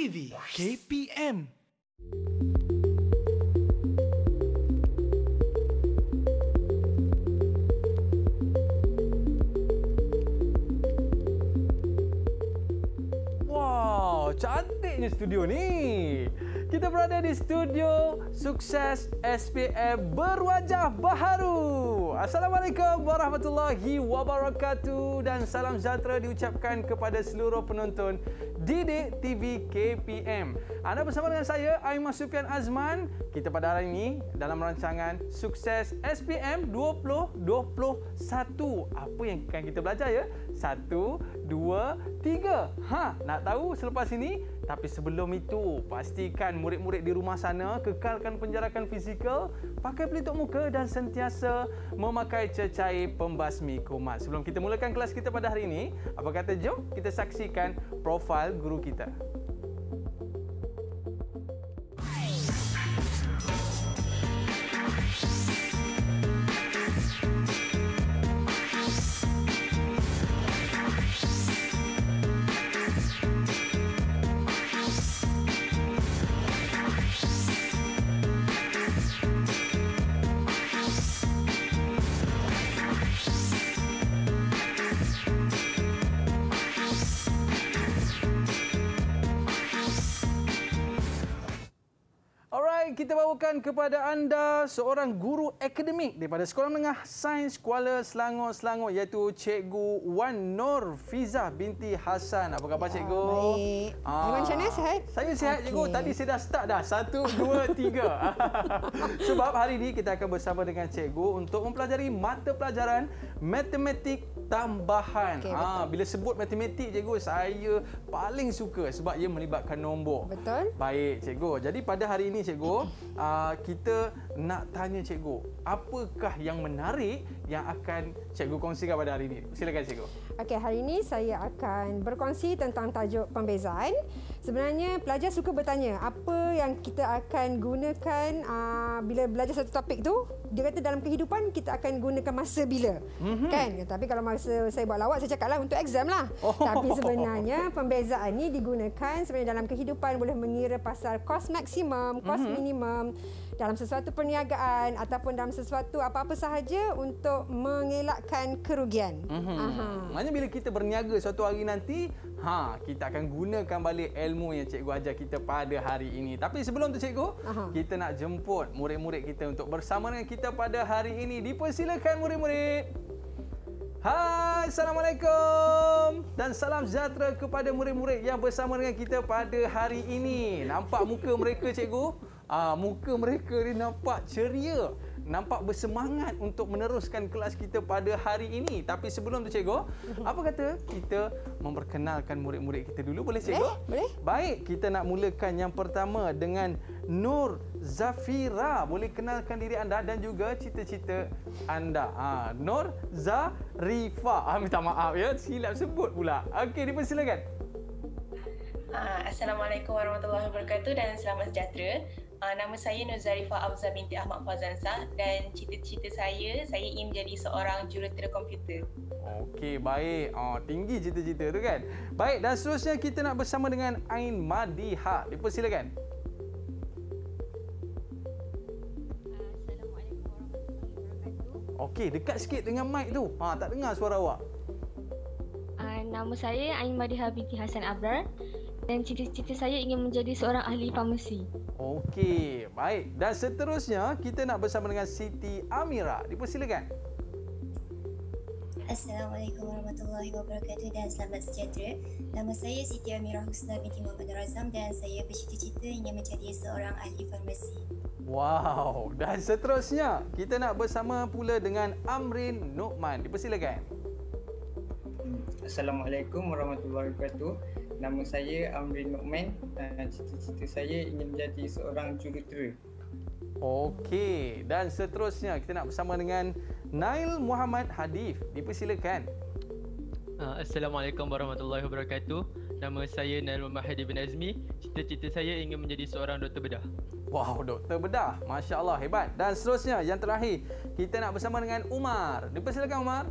TV KPM. Wow, cantiknya studio ni. Kita berada di studio sukses SPM berwajah baharu. Assalamualaikum warahmatullahi wabarakatuh dan salam sejahtera diucapkan kepada seluruh penonton Didik TV KPM. Anda bersama dengan saya, Aiman Sufian Azman. Kita pada hari ini dalam rancangan Sukses SPM 2021. Apa yang akan kita belajar ya? Satu, dua, tiga. Ha, nak tahu selepas ini? Tapi sebelum itu, pastikan murid-murid di rumah sana kekalkan penjarakan fizikal, pakai pelitup muka dan sentiasa memakai cecair pembasmi kumat. Sebelum kita mulakan kelas kita pada hari ini, apa kata jom kita saksikan profil guru kita. kita bawakan kepada anda seorang guru akademik daripada Sekolah Menengah Sains Kuala Selangor Selangor iaitu Cikgu Wan Nur Fiza binti Hasan. Apa khabar ya, cikgu? Baik. Ah. Macam mana sihat? Saya sihat okay. cikgu. Tadi saya dah start dah. Satu, dua, tiga. Sebab hari ini kita akan bersama dengan cikgu untuk mempelajari mata pelajaran Matematik tambahan. Okay, ha, ah, bila sebut matematik, cikgu, saya paling suka sebab ia melibatkan nombor. Betul. Baik, cikgu. Jadi pada hari ini, cikgu, ah, kita nak tanya cikgu, apakah yang menarik yang akan cikgu kongsikan pada hari ini? Silakan, cikgu. Okey, hari ini saya akan berkongsi tentang tajuk pembezaan. Sebenarnya pelajar suka bertanya apa yang kita akan gunakan uh, bila belajar satu topik tu. Dia kata dalam kehidupan kita akan gunakan masa bila. Mm-hmm. Kan? Tapi kalau masa saya buat lawak saya cakaplah untuk exam lah. Oh. Tapi sebenarnya pembezaan ini digunakan sebenarnya dalam kehidupan boleh mengira pasal kos maksimum, kos mm-hmm. minimum dalam sesuatu perniagaan ataupun dalam sesuatu apa-apa sahaja untuk mengelakkan kerugian. Mm-hmm. Maknanya bila kita berniaga suatu hari nanti, ha kita akan gunakan balik ilmu yang cikgu ajar kita pada hari ini. Tapi sebelum tu cikgu, Aha. kita nak jemput murid-murid kita untuk bersama dengan kita pada hari ini. Dipersilakan murid-murid. Hai, Assalamualaikum dan salam sejahtera kepada murid-murid yang bersama dengan kita pada hari ini. Nampak muka mereka cikgu? Aa, ah, muka mereka ni nampak ceria, nampak bersemangat untuk meneruskan kelas kita pada hari ini. Tapi sebelum tu cikgu, mhm. apa kata kita memperkenalkan murid-murid kita dulu boleh cikgu? Boleh, boleh. Baik, kita nak mulakan yang pertama dengan Nur Zafira. Boleh kenalkan diri anda dan juga cita-cita anda. Ha, Nur Zarifa. Ah, minta maaf ya, silap sebut pula. Okey, dipersilakan. Ah, Assalamualaikum warahmatullahi wabarakatuh dan selamat sejahtera. Uh, nama saya Nur Zarifah Abza binti Ahmad Fazansa dan cita-cita saya, saya ingin menjadi seorang jurutera komputer. Okey, baik. oh tinggi cita-cita tu kan? Baik, dan seterusnya kita nak bersama dengan Ain Madiha. Dia silakan. Okey, dekat sikit dengan mic tu. Ha, tak dengar suara awak. Uh, nama saya Ain Madiha binti Hasan Abrar. Dan cita-cita saya ingin menjadi seorang ahli farmasi. Okey, baik. Dan seterusnya kita nak bersama dengan Siti Amira. Dipersilakan. Assalamualaikum warahmatullahi wabarakatuh dan selamat sejahtera. Nama saya Siti Amira Husna binti Muhammad Razam dan saya bercita-cita ingin menjadi seorang ahli farmasi. Wow, dan seterusnya kita nak bersama pula dengan Amrin Nukman. Dipersilakan. Hmm, Assalamualaikum warahmatullahi wabarakatuh. Nama saya Amrin dan Cita-cita saya ingin menjadi seorang jurutera. Okey, dan seterusnya kita nak bersama dengan Nail Muhammad Hadif. Dipersilakan. Ah, Assalamualaikum warahmatullahi wabarakatuh. Nama saya Nail Muhammad Hadif bin Azmi. Cita-cita saya ingin menjadi seorang doktor bedah. Wow, doktor bedah. Masya Allah, hebat. Dan seterusnya, yang terakhir, kita nak bersama dengan Umar. Dipersilakan, Umar.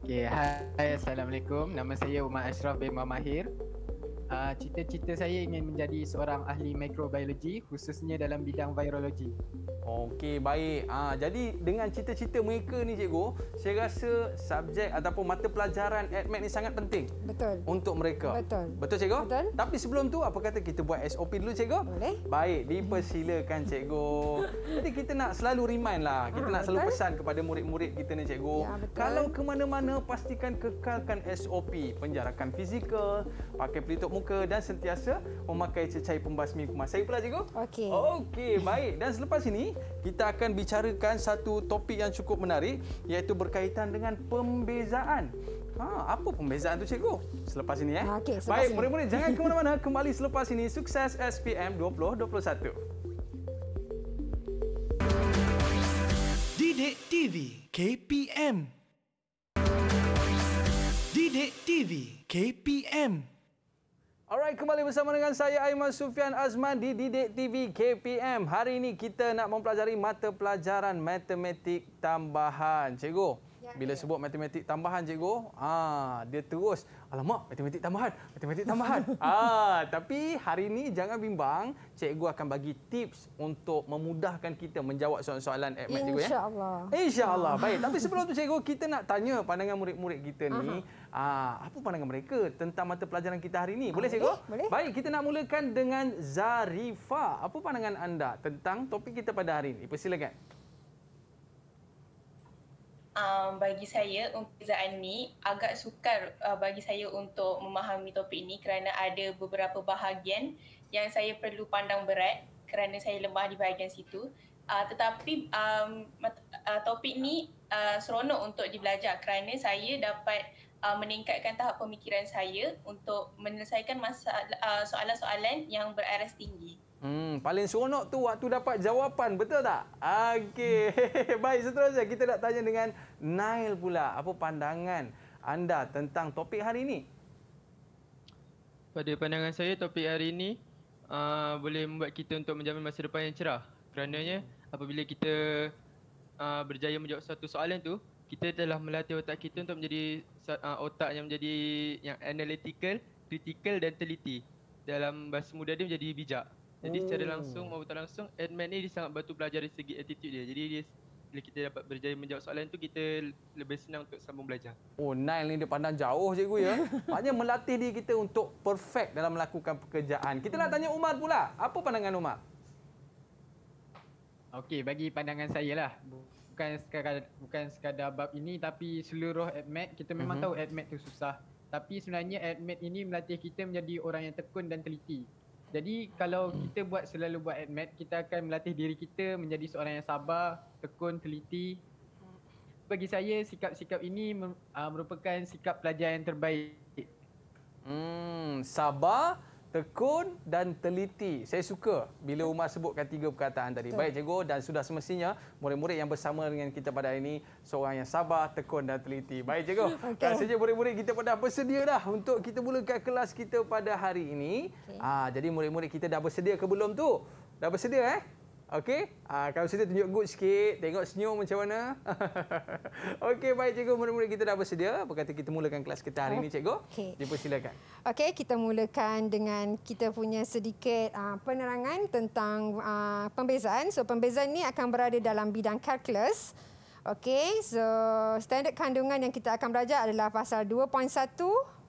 Okay, hai. Assalamualaikum. Nama saya Umar Ashraf bin Mahir. Uh, cita-cita saya ingin menjadi seorang ahli mikrobiologi khususnya dalam bidang virologi. Okey, baik. Uh, jadi dengan cita-cita mereka ni cikgu, saya rasa subjek ataupun mata pelajaran admit ni sangat penting. Betul. Untuk mereka. Betul. Betul cikgu? Betul. Tapi sebelum tu apa kata kita buat SOP dulu cikgu? Boleh. Baik, dipersilakan cikgu. jadi kita nak selalu remind lah. Kita ha, nak betul? selalu pesan kepada murid-murid kita ni cikgu. Ya, betul. Kalau ke mana-mana pastikan kekalkan SOP, penjarakan fizikal, pakai pelitup muka muka dan sentiasa memakai cecai pembasmi kumas. Saya pula cikgu. Okey. Okey, baik. Dan selepas ini kita akan bicarakan satu topik yang cukup menarik iaitu berkaitan dengan pembezaan. Ha, apa pembezaan tu cikgu? Selepas ini eh. Okay, selepas baik, murid-murid jangan ke mana-mana. Kembali selepas ini sukses SPM 2021. Didik TV KPM Didik TV KPM Alright, kembali bersama dengan saya Aiman Sufian Azman di Didik TV KPM. Hari ini kita nak mempelajari mata pelajaran matematik tambahan. Cikgu, ya, bila ya. sebut matematik tambahan, cikgu, ah, dia terus, alamak, matematik tambahan, matematik tambahan. ah, tapi hari ini jangan bimbang, cikgu akan bagi tips untuk memudahkan kita menjawab soalan-soalan admit, cikgu. Ya? InsyaAllah. InsyaAllah, baik. Tapi sebelum tu cikgu, kita nak tanya pandangan murid-murid kita ni. Aha. Aa, ah, apa pandangan mereka tentang mata pelajaran kita hari ini? Boleh, ah, Cikgu? Boleh. Baik, kita nak mulakan dengan Zarifa. Apa pandangan anda tentang topik kita pada hari ini? Persilakan. Um, bagi saya, perbezaan ini agak sukar uh, bagi saya untuk memahami topik ini kerana ada beberapa bahagian yang saya perlu pandang berat kerana saya lemah di bahagian situ. Uh, tetapi um, uh, topik ini uh, seronok untuk dibelajar kerana saya dapat uh, meningkatkan tahap pemikiran saya untuk menyelesaikan masalah uh, soalan-soalan yang beraras tinggi. Hmm, paling seronok tu waktu dapat jawapan, betul tak? Okey. Hmm. Baik, seterusnya kita nak tanya dengan Nail pula. Apa pandangan anda tentang topik hari ini? Pada pandangan saya, topik hari ini uh, boleh membuat kita untuk menjamin masa depan yang cerah. Kerananya, apabila kita uh, berjaya menjawab satu soalan tu, kita telah melatih otak kita untuk menjadi uh, otak yang menjadi yang analytical, critical dan teliti. Dalam bahasa muda dia menjadi bijak. Jadi hmm. secara langsung maupun tak langsung admin ni dia sangat bantu belajar dari segi attitude dia. Jadi dia bila kita dapat berjaya menjawab soalan tu kita lebih senang untuk sambung belajar. Oh, Nile ni dia pandang jauh cikgu ya. Maknanya melatih diri kita untuk perfect dalam melakukan pekerjaan. Kita nak tanya Umar pula. Apa pandangan Umar? Okey, bagi pandangan saya lah bukan sekadar bukan sekadar bab ini tapi seluruh admit kita memang mm-hmm. tahu admit tu susah tapi sebenarnya admit ini melatih kita menjadi orang yang tekun dan teliti jadi kalau kita buat selalu buat admit kita akan melatih diri kita menjadi seorang yang sabar tekun teliti bagi saya sikap-sikap ini ah, merupakan sikap pelajar yang terbaik hmm sabar tekun dan teliti. Saya suka bila Umar sebutkan tiga perkataan tadi. Baik cikgu dan sudah semestinya murid-murid yang bersama dengan kita pada hari ini seorang yang sabar, tekun dan teliti. Baik cikgu. Okay. saja murid-murid kita pun dah bersedia dah untuk kita mulakan kelas kita pada hari ini. Okay. Ha, ah, jadi murid-murid kita dah bersedia ke belum tu? Dah bersedia eh? Okey? Uh, kalau sedia tunjuk good sikit, tengok senyum macam mana. Okey, baik cikgu. Mula-mula kita dah bersedia. Apa kata kita mulakan kelas kita hari okay. ini, oh, cikgu? Okey. Dipersilakan. Okey, kita mulakan dengan kita punya sedikit uh, penerangan tentang uh, pembezaan. So, pembezaan ni akan berada dalam bidang kalkulus. Okey, so standard kandungan yang kita akan belajar adalah pasal 2.1.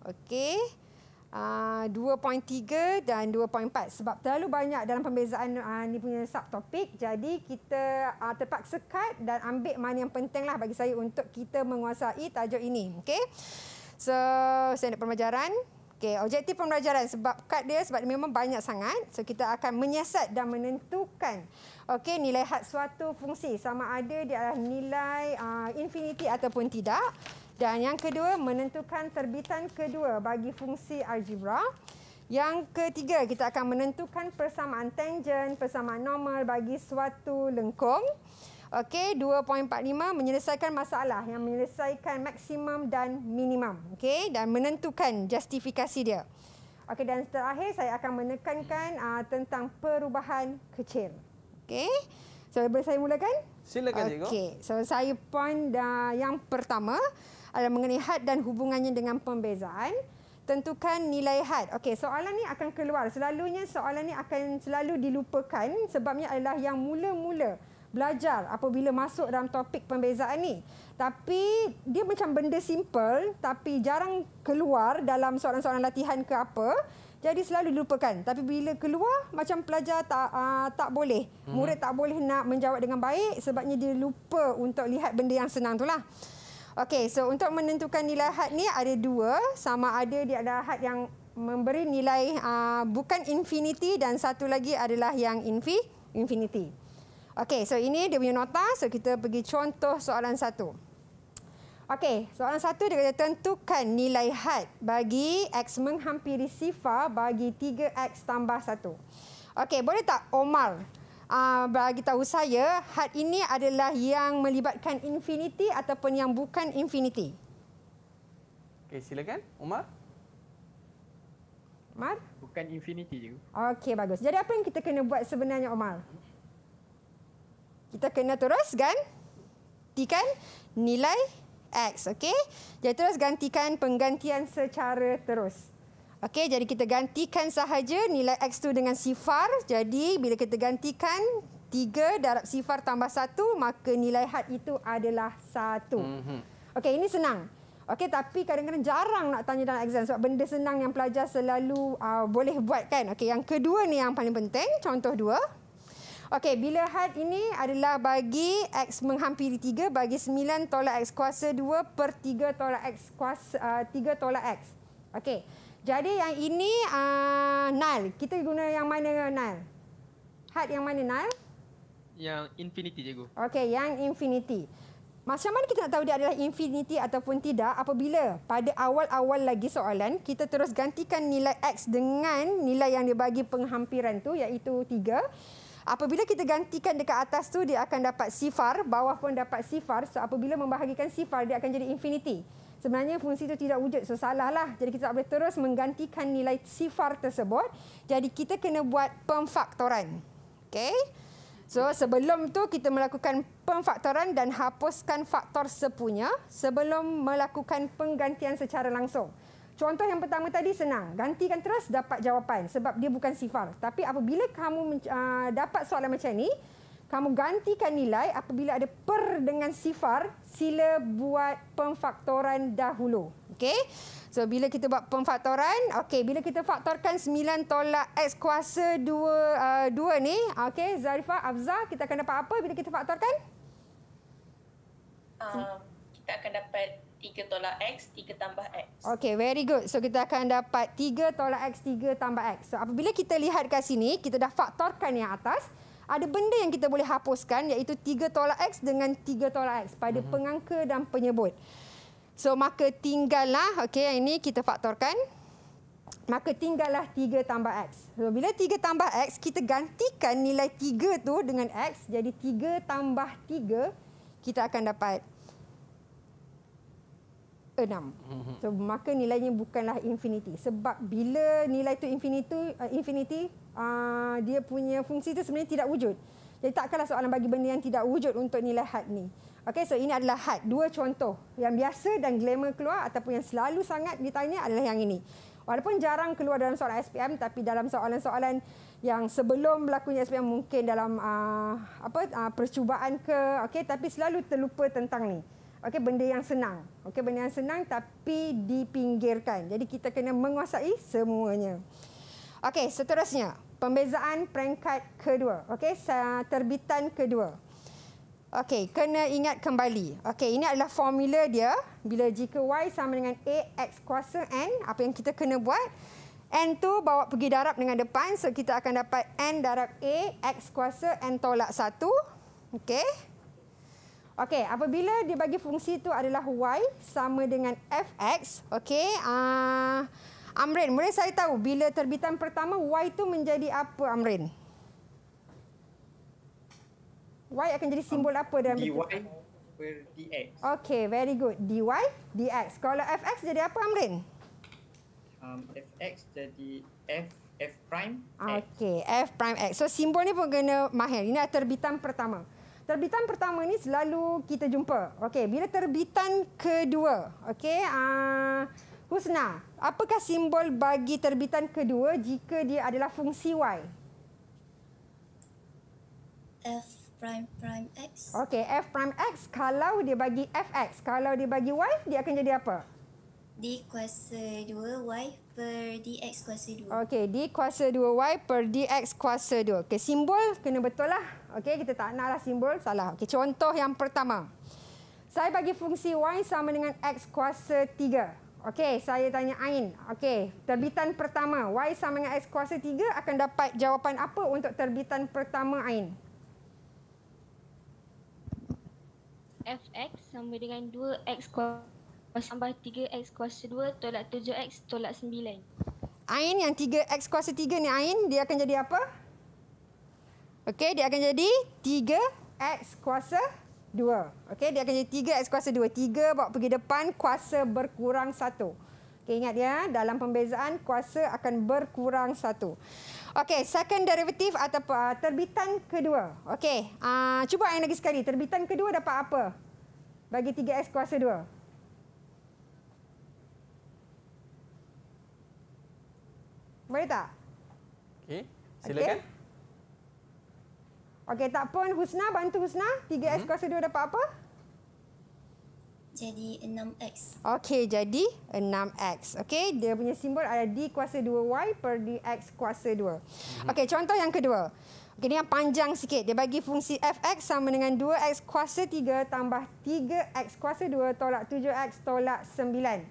Okey. 2.3 ah, dan 2.4 sebab terlalu banyak dalam pembezaan uh, ni punya sub topik jadi kita uh, terpaksa cut dan ambil mana yang pentinglah bagi saya untuk kita menguasai tajuk ini okey so saya nak pembelajaran okey objektif pembelajaran sebab cut dia sebab dia memang banyak sangat so kita akan menyiasat dan menentukan okey nilai had suatu fungsi sama ada dia adalah nilai uh, infinity ataupun tidak dan yang kedua, menentukan terbitan kedua bagi fungsi algebra. Yang ketiga, kita akan menentukan persamaan tangent, persamaan normal bagi suatu lengkung. Okey, 2.45 menyelesaikan masalah yang menyelesaikan maksimum dan minimum. Okey, dan menentukan justifikasi dia. Okey, dan terakhir saya akan menekankan uh, tentang perubahan kecil. Okey, so boleh saya mulakan? Silakan, okay. Cikgu. Okey, so saya point uh, yang pertama adalah mengenai had dan hubungannya dengan pembezaan. Tentukan nilai had. Okey, soalan ni akan keluar. Selalunya soalan ni akan selalu dilupakan sebabnya adalah yang mula-mula belajar apabila masuk dalam topik pembezaan ni. Tapi dia macam benda simple tapi jarang keluar dalam soalan-soalan latihan ke apa. Jadi selalu dilupakan. Tapi bila keluar macam pelajar tak uh, tak boleh, hmm. murid hmm. tak boleh nak menjawab dengan baik sebabnya dia lupa untuk lihat benda yang senang itulah. Okey, so untuk menentukan nilai had ni ada dua. Sama ada dia ada had yang memberi nilai uh, bukan infinity dan satu lagi adalah yang infi, infinity. Okey, so ini dia punya nota. So kita pergi contoh soalan satu. Okey, soalan satu dia kata tentukan nilai had bagi X menghampiri sifar bagi 3X tambah 1. Okey, boleh tak Omar? uh, bagi tahu saya had ini adalah yang melibatkan infinity ataupun yang bukan infinity. Okey, silakan Umar. Umar? Bukan infinity juga. Okey, bagus. Jadi apa yang kita kena buat sebenarnya Umar? Kita kena terus kan? Tikan nilai x, okey? Jadi terus gantikan penggantian secara terus. Okey, jadi kita gantikan sahaja nilai X tu dengan sifar. Jadi, bila kita gantikan 3 darab sifar tambah 1, maka nilai had itu adalah 1. Mm-hmm. Okey, ini senang. Okey, tapi kadang-kadang jarang nak tanya dalam exam sebab benda senang yang pelajar selalu uh, boleh buat kan. Okey, yang kedua ni yang paling penting, contoh dua. Okey, bila had ini adalah bagi X menghampiri 3, bagi 9 tolak X kuasa 2 per 3 tolak X kuasa, uh, 3 tolak X. Okey, jadi yang ini uh, Nile. Kita guna yang mana null? Hat yang mana null? Yang infinity, cikgu. Okey, yang infinity. Macam mana kita nak tahu dia adalah infinity ataupun tidak apabila pada awal-awal lagi soalan kita terus gantikan nilai X dengan nilai yang dia bagi penghampiran tu iaitu 3. Apabila kita gantikan dekat atas tu dia akan dapat sifar, bawah pun dapat sifar. So apabila membahagikan sifar dia akan jadi infinity sebenarnya fungsi itu tidak wujud. So, salah lah. Jadi, kita tak boleh terus menggantikan nilai sifar tersebut. Jadi, kita kena buat pemfaktoran. Okay? So, sebelum tu kita melakukan pemfaktoran dan hapuskan faktor sepunya sebelum melakukan penggantian secara langsung. Contoh yang pertama tadi senang. Gantikan terus dapat jawapan sebab dia bukan sifar. Tapi apabila kamu ah, dapat soalan macam ini kamu gantikan nilai apabila ada per dengan sifar, sila buat pemfaktoran dahulu. Okey? So bila kita buat pemfaktoran, okey, bila kita faktorkan 9 tolak x kuasa 2 uh, 2 ni, okey, Zarifa Afza, kita akan dapat apa bila kita faktorkan? Uh, kita akan dapat 3 tolak x, 3 tambah x. Okey, very good. So kita akan dapat 3 tolak x, 3 tambah x. So apabila kita lihat kat sini, kita dah faktorkan yang atas ada benda yang kita boleh hapuskan iaitu 3 tolak X dengan 3 tolak X pada uh-huh. pengangka dan penyebut. So maka tinggallah, okay, yang ini kita faktorkan. Maka tinggallah 3 tambah X. So, bila 3 tambah X, kita gantikan nilai 3 tu dengan X. Jadi 3 tambah 3, kita akan dapat 6. Mhm. So, maka nilainya bukanlah infinity. Sebab bila nilai tu infinity uh, uh, dia punya fungsi itu sebenarnya tidak wujud. Jadi takkanlah soalan bagi benda yang tidak wujud untuk nilai had ni. Okey, so ini adalah had. Dua contoh yang biasa dan glamour keluar ataupun yang selalu sangat ditanya adalah yang ini. Walaupun jarang keluar dalam soalan SPM tapi dalam soalan-soalan yang sebelum berlakunya SPM mungkin dalam uh, apa uh, percubaan ke okey tapi selalu terlupa tentang ni. Okey benda yang senang. Okey benda yang senang tapi dipinggirkan. Jadi kita kena menguasai semuanya. Okey, seterusnya. Pembezaan peringkat kedua. Okey, terbitan kedua. Okey, kena ingat kembali. Okey, ini adalah formula dia. Bila jika Y sama dengan A, X kuasa N, apa yang kita kena buat? N tu bawa pergi darab dengan depan. So, kita akan dapat N darab A, X kuasa N tolak 1. Okey. Okey, apabila dia bagi fungsi itu adalah Y sama dengan FX. Okey, aa... Uh, Amrin, boleh saya tahu bila terbitan pertama Y itu menjadi apa Amrin? Y akan jadi simbol apa dalam DY per DX. Okay, very good. DY, DX. Kalau FX jadi apa Amrin? Um, FX jadi F F prime X. Okay, F prime X. So, simbol ni pun kena mahir. Ini terbitan pertama. Terbitan pertama ni selalu kita jumpa. Okey, bila terbitan kedua. Okey, uh, ah, Husna, apakah simbol bagi terbitan kedua jika dia adalah fungsi y? F prime prime x. Okey, f prime x kalau dia bagi f x, kalau dia bagi y, dia akan jadi apa? D kuasa 2y per d x kuasa 2. Okey, D kuasa 2y per d x kuasa 2. Okey, simbol kena betul lah. Okey, kita tak nak lah simbol salah. Okey, contoh yang pertama. Saya bagi fungsi y sama dengan x kuasa 3. Okey, saya tanya Ain. Okey, terbitan pertama. Y sama dengan X kuasa 3 akan dapat jawapan apa untuk terbitan pertama Ain? Fx sama dengan 2X kuasa tambah 3X kuasa 2 tolak 7X tolak 9. Ain yang 3X kuasa 3 ni Ain, dia akan jadi apa? Okey, dia akan jadi 3X kuasa 3. 2. Okey, dia akan jadi 3x kuasa 2. 3 bawa pergi depan, kuasa berkurang 1. Okey, ingat ya. Dalam pembezaan, kuasa akan berkurang 1. Okey, second derivative atau uh, terbitan kedua. Okey, uh, cuba yang lagi sekali. Terbitan kedua dapat apa? Bagi 3x kuasa 2. Boleh tak? Okey, silakan. Okay. Okey, tak pun Husna bantu Husna. 3x hmm. kuasa 2 dapat apa? Jadi 6x. Okey, jadi 6x. Okey, dia punya simbol ada d kuasa 2y per dx kuasa 2. Hmm. Okey, contoh yang kedua. Okey, ni yang panjang sikit. Dia bagi fungsi fx sama dengan 2x kuasa 3 tambah 3x kuasa 2 tolak 7x tolak 9.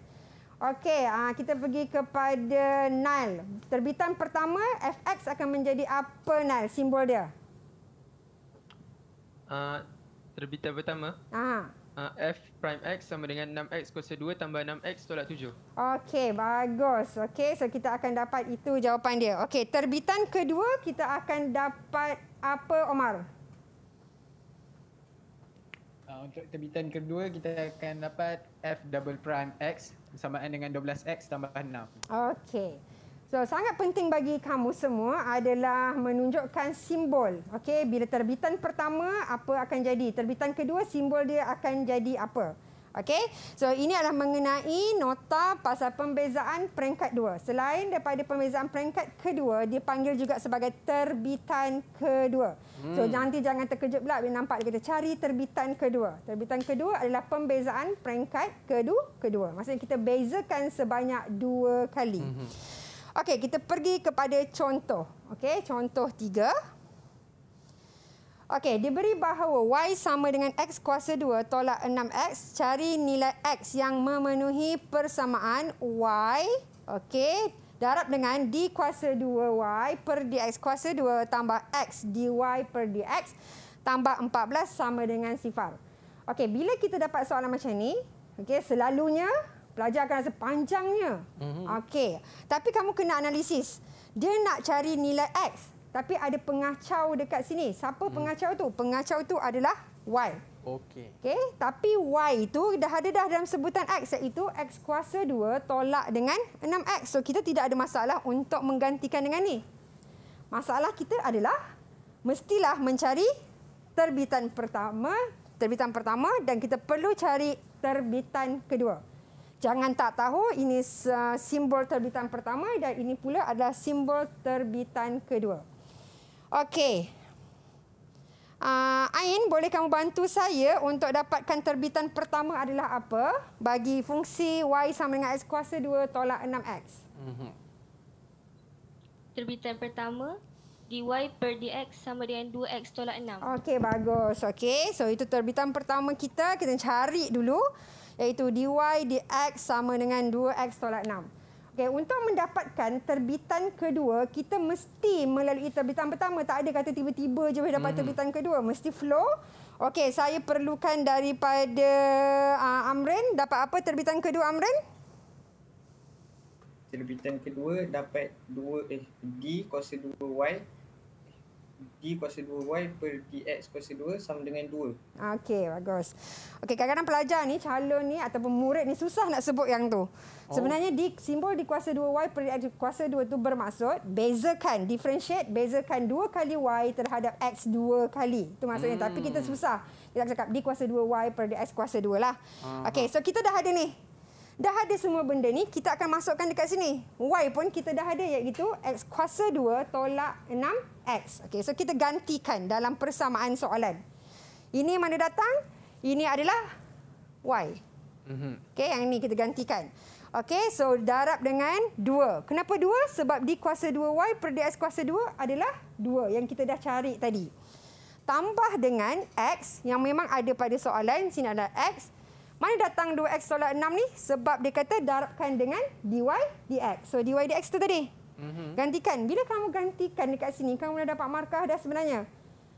Okey, ah, kita pergi kepada Nile. Terbitan pertama, fx akan menjadi apa Nile? Simbol dia. Ah, terbitan pertama. Ah. Uh, F prime X sama dengan 6X kuasa 2 tambah 6X tolak 7. Okey, bagus. Okey, so kita akan dapat itu jawapan dia. Okey, terbitan kedua kita akan dapat apa, Omar? Ah, untuk terbitan kedua, kita akan dapat F double prime X bersamaan dengan 12X tambah 6. Okey. So sangat penting bagi kamu semua adalah menunjukkan simbol. Okey, bila terbitan pertama apa akan jadi? Terbitan kedua simbol dia akan jadi apa? Okey. So ini adalah mengenai nota pasal pembezaan peringkat dua. Selain daripada pembezaan peringkat kedua, dia panggil juga sebagai terbitan kedua. Hmm. So nanti jangan terkejut pula bila nampak kita cari terbitan kedua. Terbitan kedua adalah pembezaan peringkat kedua kedua. Maksudnya kita bezakan sebanyak dua kali. Hmm. hmm. Okey, kita pergi kepada contoh. Okey, contoh tiga. Okey, diberi bahawa y sama dengan x kuasa 2 tolak 6x. Cari nilai x yang memenuhi persamaan y. Okey, darab dengan d kuasa 2y per dx kuasa 2 tambah x dy per dx tambah 14 sama dengan sifar. Okey, bila kita dapat soalan macam ni, okey, selalunya pelajar akan rasa panjangnya. Mm-hmm. Okey. Tapi kamu kena analisis. Dia nak cari nilai X. Tapi ada pengacau dekat sini. Siapa mm. pengacau tu? Pengacau tu adalah Y. Okey. Okey. Tapi Y itu dah ada dah dalam sebutan X. Iaitu X kuasa 2 tolak dengan 6X. So kita tidak ada masalah untuk menggantikan dengan ni. Masalah kita adalah mestilah mencari terbitan pertama terbitan pertama dan kita perlu cari terbitan kedua jangan tak tahu ini simbol terbitan pertama dan ini pula adalah simbol terbitan kedua. Okey. Uh, Ain, boleh kamu bantu saya untuk dapatkan terbitan pertama adalah apa? Bagi fungsi Y sama dengan X kuasa 2 tolak 6X. Mhm. Terbitan pertama, dy per dx sama dengan 2x tolak 6. Okey, bagus. Okey, so itu terbitan pertama kita. Kita cari dulu iaitu dy dx sama dengan 2x tolak 6. Okay, untuk mendapatkan terbitan kedua, kita mesti melalui terbitan pertama. Tak ada kata tiba-tiba je boleh dapat mhm. terbitan kedua. Mesti flow. Okey, saya perlukan daripada uh, Amrin. Dapat apa terbitan kedua Amrin? Terbitan kedua dapat 2 eh, D kuasa 2Y D kuasa 2Y per DX kuasa 2 sama dengan 2. Okey, bagus. Okey, kadang-kadang pelajar ni, calon ni ataupun murid ni susah nak sebut yang tu. Oh. Sebenarnya di, simbol d kuasa 2Y per DX kuasa 2 tu bermaksud bezakan, differentiate, bezakan 2 kali Y terhadap X 2 kali. Itu maksudnya. Hmm. Tapi kita susah. Kita cakap d kuasa 2Y per DX kuasa 2 lah. Ah, Okey, ah. so kita dah ada ni dah ada semua benda ni kita akan masukkan dekat sini y pun kita dah ada iaitu x kuasa 2 tolak 6x okey so kita gantikan dalam persamaan soalan ini mana datang ini adalah y mhm. okey yang ni kita gantikan okey so darab dengan 2 kenapa 2 sebab di kuasa 2y per dx kuasa 2 adalah 2 yang kita dah cari tadi tambah dengan x yang memang ada pada soalan sini adalah x mana datang 2x tolak 6 ni? Sebab dia kata darabkan dengan dy dx. So dy dx tu tadi. Mhm. Gantikan. Bila kamu gantikan dekat sini, kamu dah dapat markah dah sebenarnya.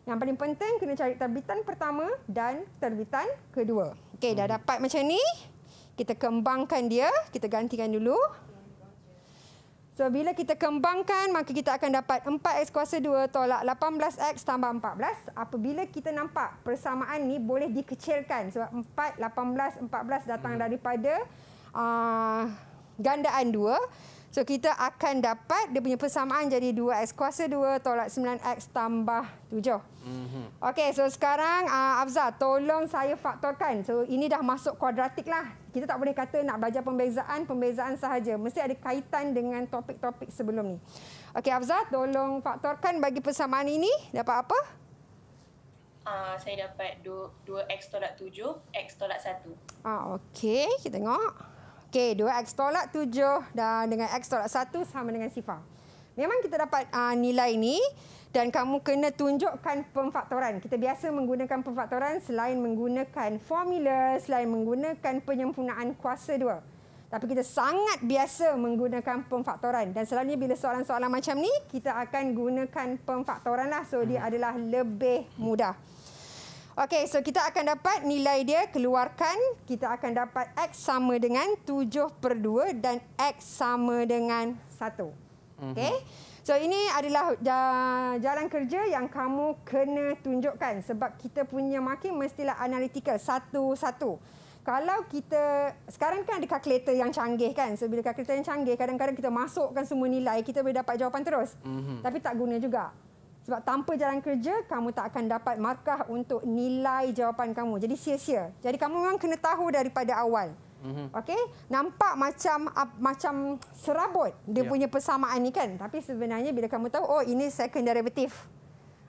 Yang paling penting, kena cari terbitan pertama dan terbitan kedua. Okey, dah mhm. dapat macam ni. Kita kembangkan dia. Kita gantikan dulu. So bila kita kembangkan maka kita akan dapat 4x kuasa 2 tolak 18x tambah 14. Apabila kita nampak persamaan ni boleh dikecilkan sebab 4, 18, 14 datang hmm. daripada uh, gandaan 2. So kita akan dapat dia punya persamaan jadi 2x kuasa 2 tolak 9x tambah 7. Mm -hmm. Okey, so sekarang uh, Afzal tolong saya faktorkan. So ini dah masuk kuadratik lah. Kita tak boleh kata nak belajar pembezaan, pembezaan sahaja. Mesti ada kaitan dengan topik-topik sebelum ni. Okey Afzal, tolong faktorkan bagi persamaan ini. Dapat apa? Uh, saya dapat 2x tolak 7, x tolak 1. Ah, Okey, kita tengok. Okey, 2x tolak 7 dan dengan x tolak 1 sama dengan sifar. Memang kita dapat uh, nilai ini dan kamu kena tunjukkan pemfaktoran. Kita biasa menggunakan pemfaktoran selain menggunakan formula, selain menggunakan penyempurnaan kuasa 2. Tapi kita sangat biasa menggunakan pemfaktoran. Dan selalunya bila soalan-soalan macam ni, kita akan gunakan pemfaktoran lah. So, dia hmm. adalah lebih mudah. Okey, so kita akan dapat nilai dia keluarkan. Kita akan dapat X sama dengan 7 per 2 dan X sama dengan 1. Okey. Mm -hmm. So ini adalah jalan kerja yang kamu kena tunjukkan sebab kita punya marking mestilah analitikal satu-satu. Kalau kita sekarang kan ada kalkulator yang canggih kan. So bila kalkulator yang canggih kadang-kadang kita masukkan semua nilai kita boleh dapat jawapan terus. Mm -hmm. Tapi tak guna juga. Sebab tanpa jalan kerja, kamu tak akan dapat markah untuk nilai jawapan kamu. Jadi sia-sia. Jadi kamu memang kena tahu daripada awal. Mhm. okay? nampak macam uh, macam serabut dia yeah. punya persamaan ini kan. Tapi sebenarnya bila kamu tahu oh ini second derivative.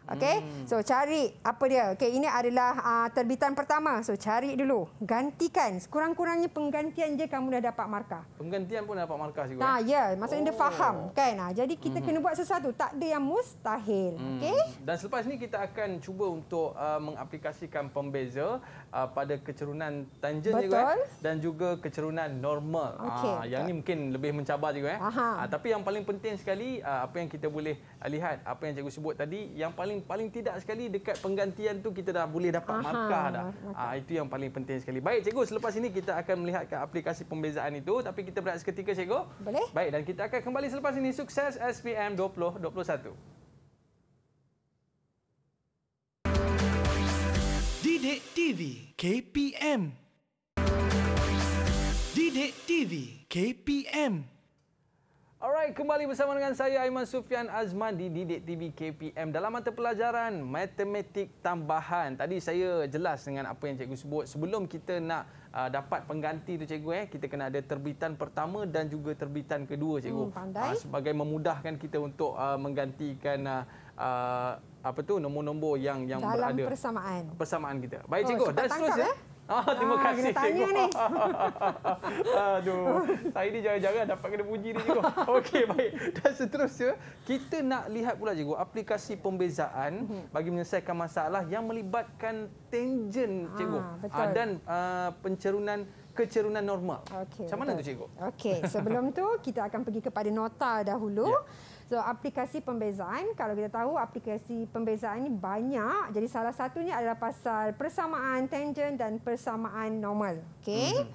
Okey. Hmm. So cari apa dia? Okey, ini adalah uh, terbitan pertama. So cari dulu. Gantikan. Sekurang-kurangnya penggantian je kamu dah dapat markah. Penggantian pun dapat markah juga. Nah, eh? ya. Yeah. Maksudnya oh. dia faham kan. Nah, jadi kita hmm. kena buat sesuatu. Tak ada yang mustahil. Hmm. Okey. Dan selepas ni kita akan cuba untuk uh, mengaplikasikan pembeza uh, pada kecerunan tangent juga eh? dan juga kecerunan normal. Okay. Uh, yang ni mungkin lebih mencabar juga eh. Uh, tapi yang paling penting sekali uh, apa yang kita boleh lihat apa yang cikgu sebut tadi yang paling paling paling tidak sekali dekat penggantian tu kita dah boleh dapat Aha, markah dah. Markah. Ha, itu yang paling penting sekali. Baik cikgu, selepas ini kita akan melihat ke aplikasi pembezaan itu tapi kita berehat seketika cikgu. Boleh. Baik dan kita akan kembali selepas ini sukses SPM 2021. Didik TV KPM Didik TV KPM Alright, kembali bersama dengan saya Aiman Sufian Azman di Didik TV KPM dalam mata pelajaran Matematik Tambahan. Tadi saya jelas dengan apa yang cikgu sebut. Sebelum kita nak uh, dapat pengganti tu cikgu, eh, kita kena ada terbitan pertama dan juga terbitan kedua cikgu. Hmm, pandai. Uh, sebagai memudahkan kita untuk uh, menggantikan uh, uh, apa tu nombor-nombor yang yang dalam berada. Dalam persamaan. Persamaan kita. Baik cikgu, oh, dan seterusnya. Eh? Ah, ah, terima ah, kasih. Kena tanya cikgu. ni. Aduh, saya ni jarang-jarang dapat kena puji ni cikgu. Okey, baik. Dan seterusnya, kita nak lihat pula cikgu aplikasi pembezaan mhm. bagi menyelesaikan masalah yang melibatkan tangent ah, cikgu ah, dan uh, pencerunan kecerunan normal. Okay, Macam betul. tu cikgu? Okey, sebelum tu kita akan pergi kepada nota dahulu. Yeah. So aplikasi pembezaan, kalau kita tahu aplikasi pembezaan ini banyak. Jadi salah satunya adalah pasal persamaan tangent dan persamaan normal. Okey. Mhm.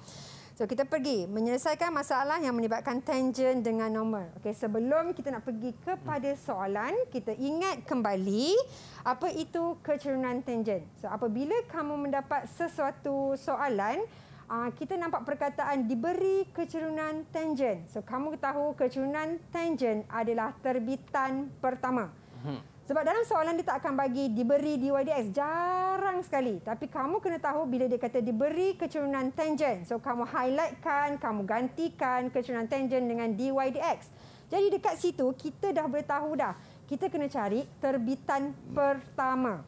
So kita pergi menyelesaikan masalah yang melibatkan tangent dengan normal. Okay? sebelum kita nak pergi kepada soalan, kita ingat kembali apa itu kecerunan tangent. So apabila kamu mendapat sesuatu soalan, uh, kita nampak perkataan diberi kecerunan tangen. So kamu tahu kecerunan tangen adalah terbitan pertama. Mhm. Sebab dalam soalan dia tak akan bagi diberi DYDX jarang sekali. Tapi kamu kena tahu bila dia kata diberi kecerunan tangen, So kamu highlightkan, kamu gantikan kecerunan tangen dengan DYDX. Jadi dekat situ kita dah boleh tahu dah kita kena cari terbitan pertama.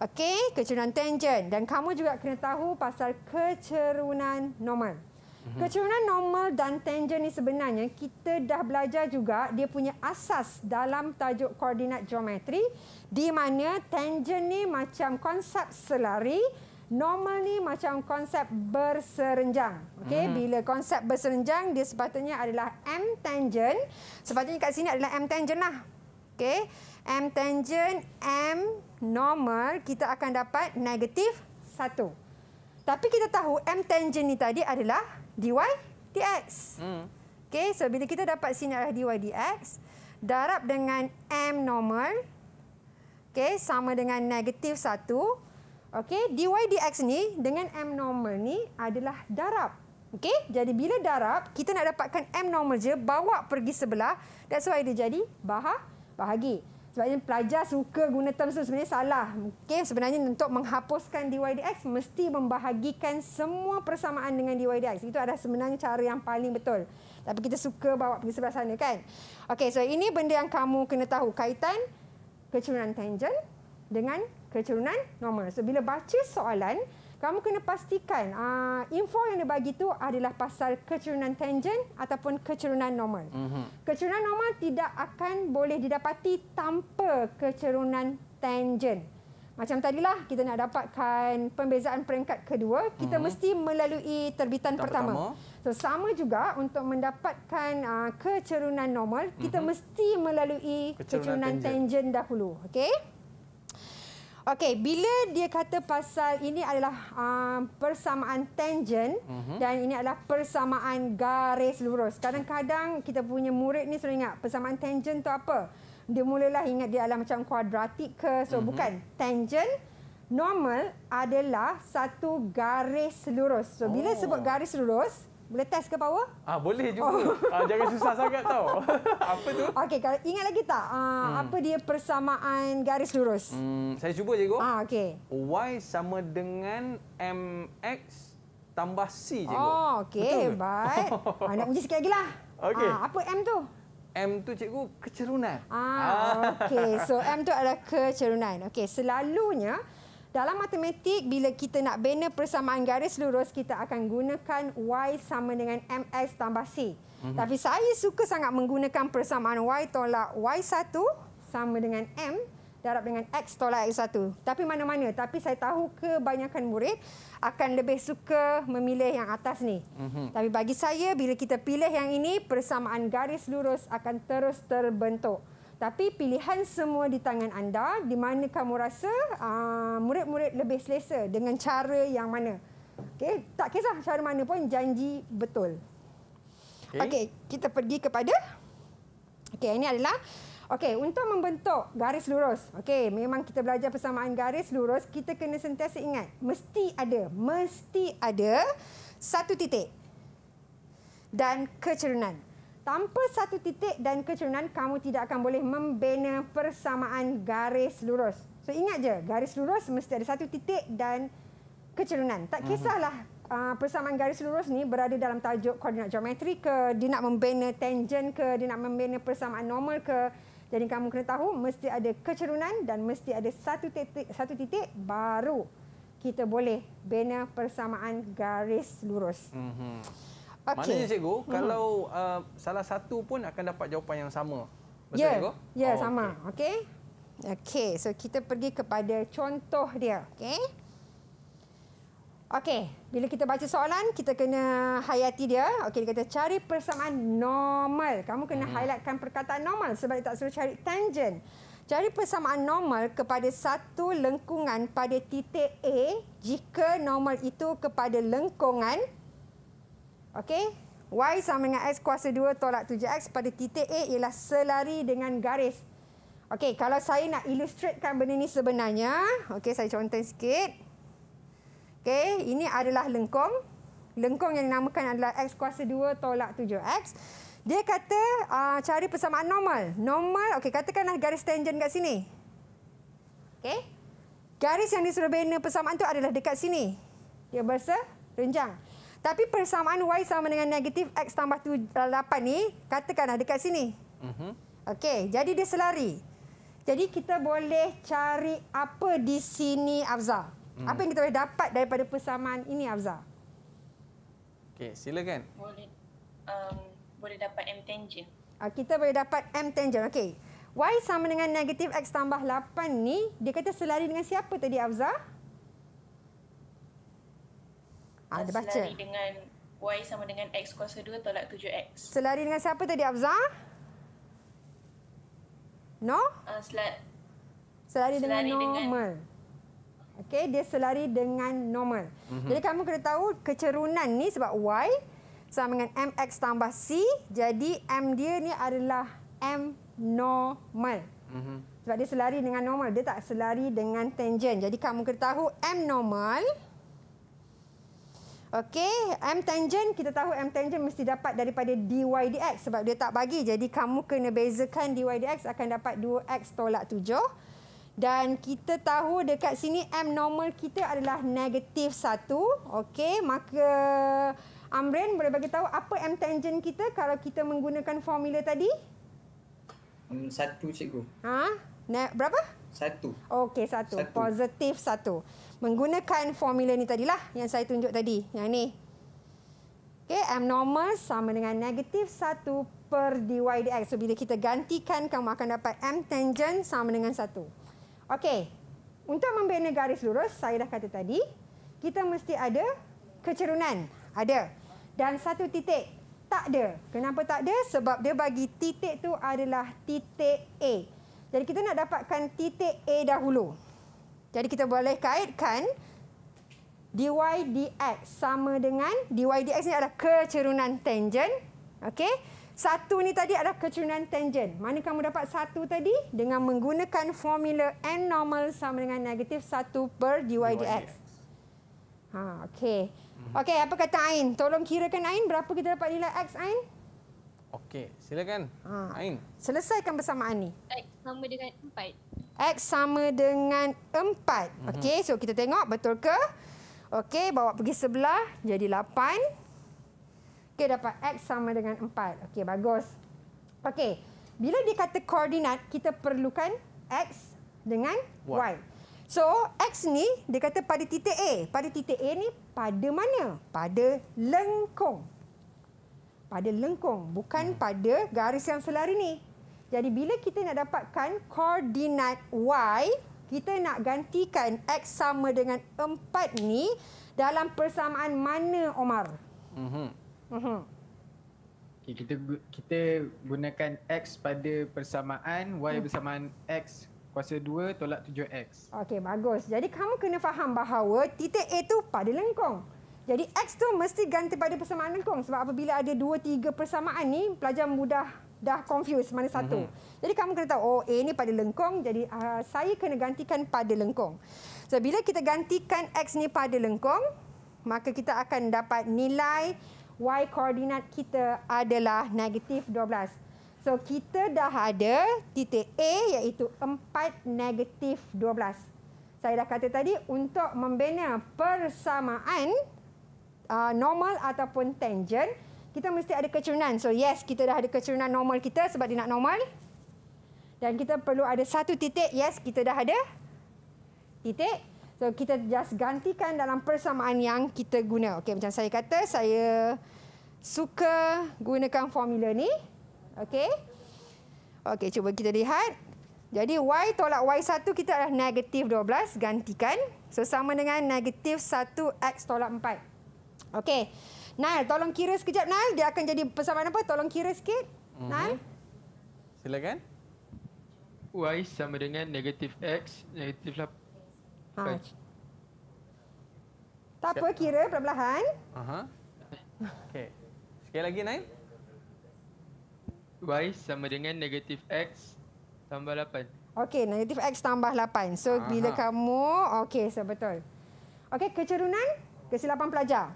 Okey, kecerunan tangent dan kamu juga kena tahu pasal kecerunan normal. Mhm. Kecerunan normal dan tangent ni sebenarnya kita dah belajar juga dia punya asas dalam tajuk koordinat geometri di mana tangent ni macam konsep selari, normal ni macam konsep berserenjang. Okey, hmm bila konsep berserenjang dia sepatutnya adalah m tangent. Sepatutnya kat sini adalah m tangent lah. Okey, M tangent M normal kita akan dapat negatif 1. Tapi kita tahu M tangent ni tadi adalah dy dx. Hmm. Okey, so bila kita dapat sini adalah dy dx, darab dengan M normal, okey, sama dengan negatif 1. Okey, dy dx ni dengan M normal ni adalah darab. Okey, jadi bila darab, kita nak dapatkan M normal je, bawa pergi sebelah. That's why dia jadi bahagian bahagi. Sebabnya pelajar suka guna term tu sebenarnya salah. Okay, sebenarnya untuk menghapuskan dy dx, mesti membahagikan semua persamaan dengan dy dx. Itu adalah sebenarnya cara yang paling betul. Tapi kita suka bawa pergi sebelah sana kan? Okay, so ini benda yang kamu kena tahu. Kaitan kecerunan tangen dengan kecerunan normal. So, bila baca soalan, kamu kena pastikan uh, info yang dia bagi tu adalah pasal kecerunan tangent ataupun kecerunan normal. Mm -hmm. Kecerunan normal tidak akan boleh didapati tanpa kecerunan tangent. Macam tadilah kita nak dapatkan pembezaan peringkat kedua, kita mm -hmm. mesti melalui terbitan pertama. pertama. So sama juga untuk mendapatkan uh, ah, kecerunan normal, mm -hmm. kita mhm. mesti melalui kecerunan, kecerunan tangent. tangent dahulu, Okay. Okey, bila dia kata pasal ini adalah um, persamaan tangent mm -hmm. dan ini adalah persamaan garis lurus. Kadang-kadang kita punya murid ni selalu ingat persamaan tangent tu apa? Dia mulalah ingat dia adalah macam kuadratik ke. So, mm -hmm. bukan. Tangent normal adalah satu garis lurus. So, bila oh. sebut garis lurus, boleh test ke power? Ah boleh juga. Oh. Ah, jangan susah sangat tau. apa tu? Okey, kalau ingat lagi tak ah, hmm. apa dia persamaan garis lurus? Hmm, saya cuba cikgu. Ah okey. Y sama dengan mx tambah c cikgu. Oh okey, baik. Ah, nak uji sekali lagi lah. Okey. Ah, apa m tu? M tu cikgu kecerunan. Ah, ah. okey. So M tu adalah kecerunan. Okey, selalunya dalam matematik, bila kita nak bina persamaan garis lurus, kita akan gunakan Y sama dengan MX tambah C. Mm-hmm. Tapi saya suka sangat menggunakan persamaan Y tolak Y1 sama dengan M darab dengan X tolak X1. Tapi mana-mana. Tapi saya tahu kebanyakan murid akan lebih suka memilih yang atas ni. Mm-hmm. Tapi bagi saya, bila kita pilih yang ini, persamaan garis lurus akan terus terbentuk. Tapi pilihan semua di tangan anda di mana kamu rasa ah, murid-murid lebih selesa dengan cara yang mana. Okey, tak kisah cara mana pun janji betul. Okey, okay, kita pergi kepada Okey, ini adalah Okey, untuk membentuk garis lurus. Okey, memang kita belajar persamaan garis lurus, kita kena sentiasa ingat mesti ada, mesti ada satu titik dan kecerunan. Tanpa satu titik dan kecerunan, kamu tidak akan boleh membina persamaan garis lurus. So ingat je, garis lurus mesti ada satu titik dan kecerunan. Tak mhm. kisahlah uh, persamaan garis lurus ni berada dalam tajuk koordinat geometri ke, dia nak membina tangent ke, dia nak membina persamaan normal ke. Jadi kamu kena tahu mesti ada kecerunan dan mesti ada satu titik, satu titik baru kita boleh bina persamaan garis lurus. Mm-hmm. Okay. Maknanya cikgu, mm -hmm. kalau uh, salah satu pun akan dapat jawapan yang sama. Betul yeah. cikgu? Ya, yeah, oh, sama. Okey. Okey, okay. so kita pergi kepada contoh dia. Okey. Okey, bila kita baca soalan, kita kena hayati dia. Okey, dia kata cari persamaan normal. Kamu kena hmm. highlightkan perkataan normal sebab dia tak suruh cari tangent. Cari persamaan normal kepada satu lengkungan pada titik A jika normal itu kepada lengkungan Okey, y sama dengan x kuasa 2 tolak 7x pada titik A ialah selari dengan garis. Okey, kalau saya nak illustratekan benda ini sebenarnya, okey saya contoh sikit. Okey, ini adalah lengkung. Lengkung yang dinamakan adalah x kuasa 2 tolak 7x. Dia kata uh, cari persamaan normal. Normal, okey katakanlah garis tangent kat sini. Okey. Garis yang disuruh bina persamaan itu adalah dekat sini. Dia bersa renjang. Tapi persamaan Y sama dengan negatif X tambah 8 eh, ni katakanlah dekat sini. Mm -hmm. Okey, jadi dia selari. Jadi kita boleh cari apa di sini, Afza. Mm. Apa yang kita boleh dapat daripada persamaan ini, Afza? Okey, silakan. Boleh um, boleh dapat M tangent. Ah, kita boleh dapat M tangent, okey. Y sama dengan negatif X tambah 8 ni, dia kata selari dengan siapa tadi, Afza? Uh, Ah, dia baca. Selari dengan Y sama dengan X kuasa 2 tolak 7X. Selari dengan siapa tadi Afzah? No? Uh, selari, selari dengan normal. Dengan... Okey, dia selari dengan normal. Mm -hmm. Jadi kamu kena tahu kecerunan ni sebab Y sama dengan MX tambah C. Jadi M dia ni adalah M normal. Mm -hmm. Sebab dia selari dengan normal. Dia tak selari dengan tangent. Jadi kamu kena tahu M normal... Okey, M tangent kita tahu M tangent mesti dapat daripada dy dx sebab dia tak bagi. Jadi kamu kena bezakan dy dx akan dapat 2x tolak 7. Dan kita tahu dekat sini M normal kita adalah negatif 1. Okey, maka Amrin boleh bagi tahu apa M tangent kita kalau kita menggunakan formula tadi? M hmm, 1 cikgu. Ha? Ne berapa? Satu. Okey, satu Positif satu menggunakan formula ni tadi lah yang saya tunjuk tadi. Yang ni. Okay, M normal sama dengan negatif satu per dy dx. So, bila kita gantikan, kamu akan dapat M tangent sama dengan satu. Okay, Untuk membina garis lurus, saya dah kata tadi, kita mesti ada kecerunan. Ada. Dan satu titik. Tak ada. Kenapa tak ada? Sebab dia bagi titik tu adalah titik A. Jadi kita nak dapatkan titik A dahulu. Jadi kita boleh kaitkan dy dx sama dengan dy dx ni adalah kecerunan tangen, Okey. Satu ni tadi adalah kecerunan tangen. Mana kamu dapat satu tadi? Dengan menggunakan formula n normal sama dengan negatif satu per dy, dx. Ha, okey. Okey, apa kata Ain? Tolong kirakan Ain berapa kita dapat nilai x Ain? Okey, silakan. Ha. Ain. Selesaikan bersamaan ni. X sama dengan 4. X sama dengan 4. Mm -hmm. Okey, so kita tengok betul ke? Okey, bawa pergi sebelah jadi 8. Okey, dapat X sama dengan 4. Okey, bagus. Okey, bila dia kata koordinat, kita perlukan X dengan Y. y. So, X ni dia kata pada titik A. Pada titik A ni pada mana? Pada lengkung pada lengkung bukan hmm. pada garis yang selari ni. Jadi bila kita nak dapatkan koordinat y, kita nak gantikan x sama dengan 4 ni dalam persamaan mana Omar? Mhm. Mhm. Okay, kita kita gunakan x pada persamaan y hmm. bersamaan x kuasa 2 tolak 7x. Okey, bagus. Jadi kamu kena faham bahawa titik A tu pada lengkung. Jadi X tu mesti ganti pada persamaan lengkung sebab apabila ada dua tiga persamaan ni pelajar mudah dah confuse mana satu. Mm -hmm. Jadi kamu kena tahu oh A ni pada lengkung jadi uh, saya kena gantikan pada lengkung. So bila kita gantikan X ni pada lengkung maka kita akan dapat nilai Y koordinat kita adalah negatif 12. So kita dah ada titik A iaitu 4 negatif 12. Saya dah kata tadi untuk membina persamaan uh, normal ataupun tangent, kita mesti ada kecerunan. So yes, kita dah ada kecerunan normal kita sebab dia nak normal. Dan kita perlu ada satu titik. Yes, kita dah ada titik. So kita just gantikan dalam persamaan yang kita guna. Okey, macam saya kata, saya suka gunakan formula ni. Okey. Okey, cuba kita lihat. Jadi y tolak y1 kita adalah negatif 12. Gantikan. So sama dengan negatif 1x tolak 4. Okey. Nail, tolong kira sekejap Nail. Dia akan jadi persamaan apa? Tolong kira sikit. Mm-hmm. Nail. Silakan. Y sama dengan negatif X, negatif 8. Ha. Tak apa, kira perlahan-lahan. Aha. Okey. Sekali lagi, Nail. Y sama dengan negatif X tambah 8. Okey, negatif X tambah 8. So, Aha. bila kamu... Okey, so betul. Okey, kecerunan? Kesilapan pelajar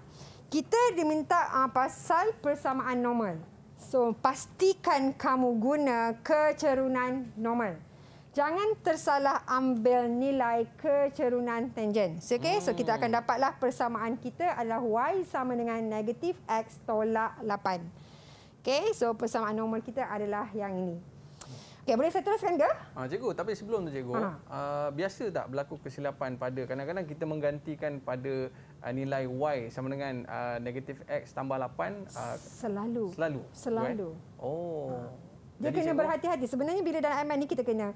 kita diminta uh, ah, pasal persamaan normal. So pastikan kamu guna kecerunan normal. Jangan tersalah ambil nilai kecerunan tangen. Okay? So kita akan hmm. dapatlah persamaan kita adalah y sama dengan negatif x tolak 8. Okay? So persamaan normal kita adalah yang ini. Okey, boleh saya teruskan ke? Ha, cikgu, tapi sebelum tu cikgu, ha. uh, biasa tak berlaku kesilapan pada kadang-kadang kita menggantikan pada uh, nilai Y sama dengan uh, negatif X tambah 8? Uh, selalu. Selalu? Selalu. Y? Oh. Ha. Dia Jadi, kena berhati-hati. Sebenarnya bila dalam MN ni kita kena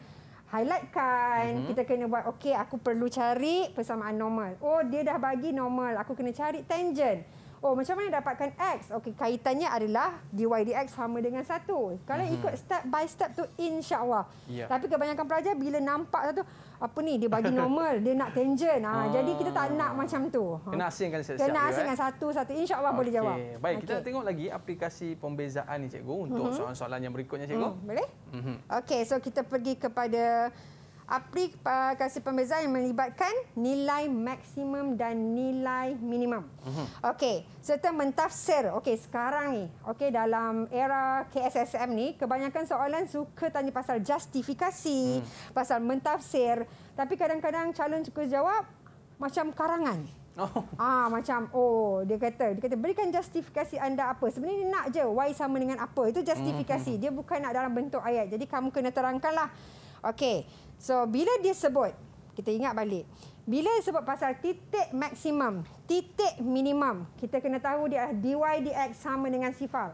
highlightkan, uh-huh. kita kena buat, okey, aku perlu cari persamaan normal. Oh, dia dah bagi normal, aku kena cari tangent. Oh macam mana dapatkan X? Okey kaitannya adalah dy dx sama dengan 1. Kalau -hmm. ikut step by step tu insya-Allah. Yeah. Tapi kebanyakan pelajar bila nampak satu apa ni dia bagi normal, dia nak tangent. Ha, jadi kita tak ah. nak macam tu. Kena ha. asingkan siap Kena asingkan satu-satu eh? insya-Allah okay. boleh jawab. Baik okay. kita nak tengok lagi aplikasi pembezaan ni cikgu untuk mhm. soalan-soalan mm -hmm. yang berikutnya cikgu. Mm, boleh? Mm -hmm. Okey so kita pergi kepada aplikasi uh, pembeza yang melibatkan nilai maksimum dan nilai minimum. Mhm. Okey, serta mentafsir. Okey, sekarang ni, okey dalam era KSSM ni, kebanyakan soalan suka tanya pasal justifikasi, hmm. pasal mentafsir, tapi kadang-kadang calon suka jawab macam karangan. Oh. Ah macam oh dia kata dia kata berikan justifikasi anda apa sebenarnya nak je why sama dengan apa itu justifikasi mhm, mhm. dia bukan nak dalam bentuk ayat jadi kamu kena terangkanlah Okey. So bila dia sebut, kita ingat balik. Bila dia sebut pasal titik maksimum, titik minimum, kita kena tahu dia dy dx sama dengan sifar.